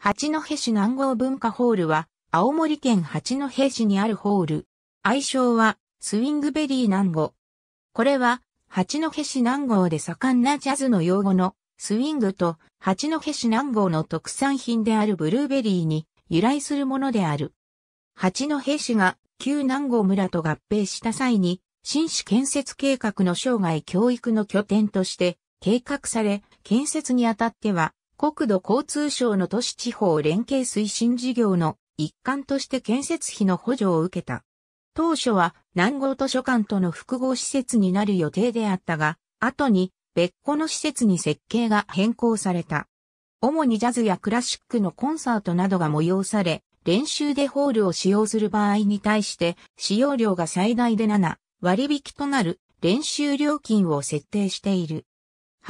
八戸市南郷文化ホールは、青森県八戸市にあるホール。愛称は、スウィングベリー南郷。これは、八戸市南郷で盛んなジャズの用語の、スウィングと、八戸市南郷の特産品であるブルーベリーに由来するものである。八戸市が旧南郷村と合併した際に、新市建設計画の生涯教育の拠点として計画され、建設にあたっては国土交通省の都市地方連携推進事業の一環として建設費の補助を受けた。当初は南郷図書館との複合施設になる予定であったが、後に別個の施設に設計が変更された。主にジャズやクラシックのコンサートなどが催され、練習でホールを使用する場合に対して、使用料が最大で7割引となる練習料金を設定している。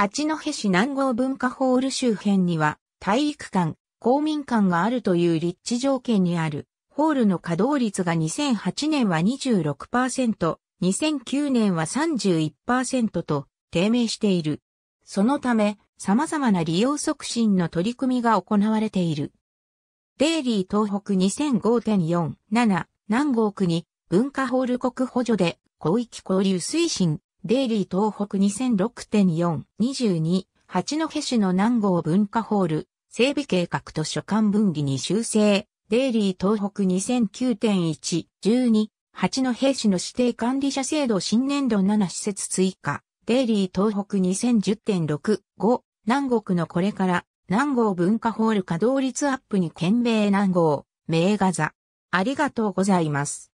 八戸市南郷文化ホール周辺には、体育館、公民館があるという立地条件にある、ホールの稼働率が2008年は26%、2009年は31%と低迷している。そのため、様々な利用促進の取り組みが行われている。デイリー東北2005.47、南郷区に文化ホール国補助で広域交流推進。デイリー東北2006.4、22、八戸市の南郷文化ホール、整備計画図書館分離に修正、デイリー東北2009.1、12、八戸市の指定管理者制度新年度7施設追加、デイリー東北2010.6、5、南国のこれから、南郷文化ホール稼働率アップに懸命南郷、名画座。ありがとうございます。